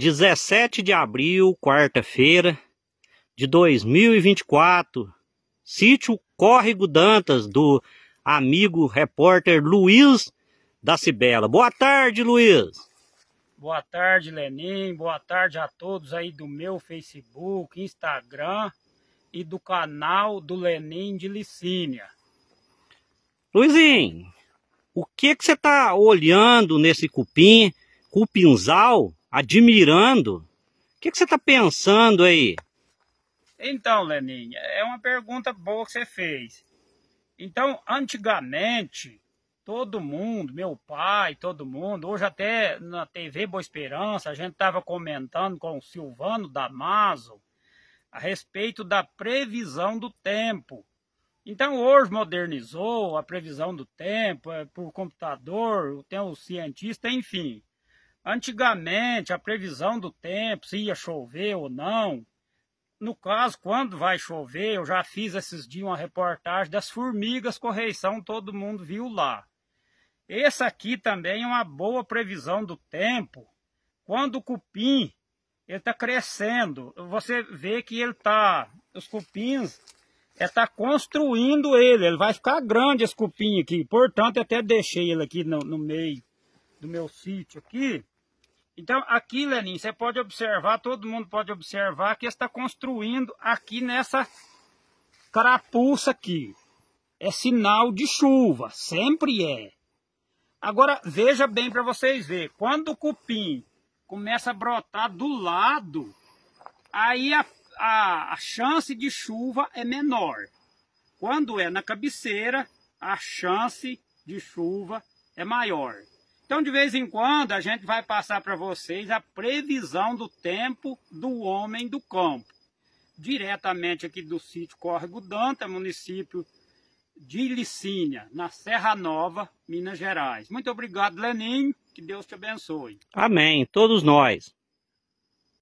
17 de abril, quarta-feira de 2024, sítio Córrego Dantas, do amigo repórter Luiz da Cibela. Boa tarde, Luiz. Boa tarde, Lenin. Boa tarde a todos aí do meu Facebook, Instagram e do canal do Lenin de Licínia. Luizinho, o que que você está olhando nesse cupim, cupinzal, admirando. O que, que você está pensando aí? Então, Leninha, é uma pergunta boa que você fez. Então, antigamente, todo mundo, meu pai, todo mundo, hoje até na TV Boa Esperança, a gente estava comentando com o Silvano Damaso a respeito da previsão do tempo. Então, hoje modernizou a previsão do tempo, é por computador, tem o cientista, enfim. Antigamente, a previsão do tempo, se ia chover ou não. No caso, quando vai chover, eu já fiz esses dias uma reportagem das formigas correição, todo mundo viu lá. Esse aqui também é uma boa previsão do tempo. Quando o cupim está crescendo, você vê que ele está, os cupins, está é, construindo ele, ele vai ficar grande esse cupim aqui. Portanto, até deixei ele aqui no, no meio do meu sítio aqui, então, aqui, Lenin, você pode observar, todo mundo pode observar que está construindo aqui nessa carapuça aqui. É sinal de chuva, sempre é. Agora, veja bem para vocês verem. Quando o cupim começa a brotar do lado, aí a, a, a chance de chuva é menor. Quando é na cabeceira, a chance de chuva é maior. Então, de vez em quando, a gente vai passar para vocês a previsão do tempo do homem do campo. Diretamente aqui do sítio Córrego Danta, município de Licínia, na Serra Nova, Minas Gerais. Muito obrigado, Leninho. Que Deus te abençoe. Amém. Todos nós.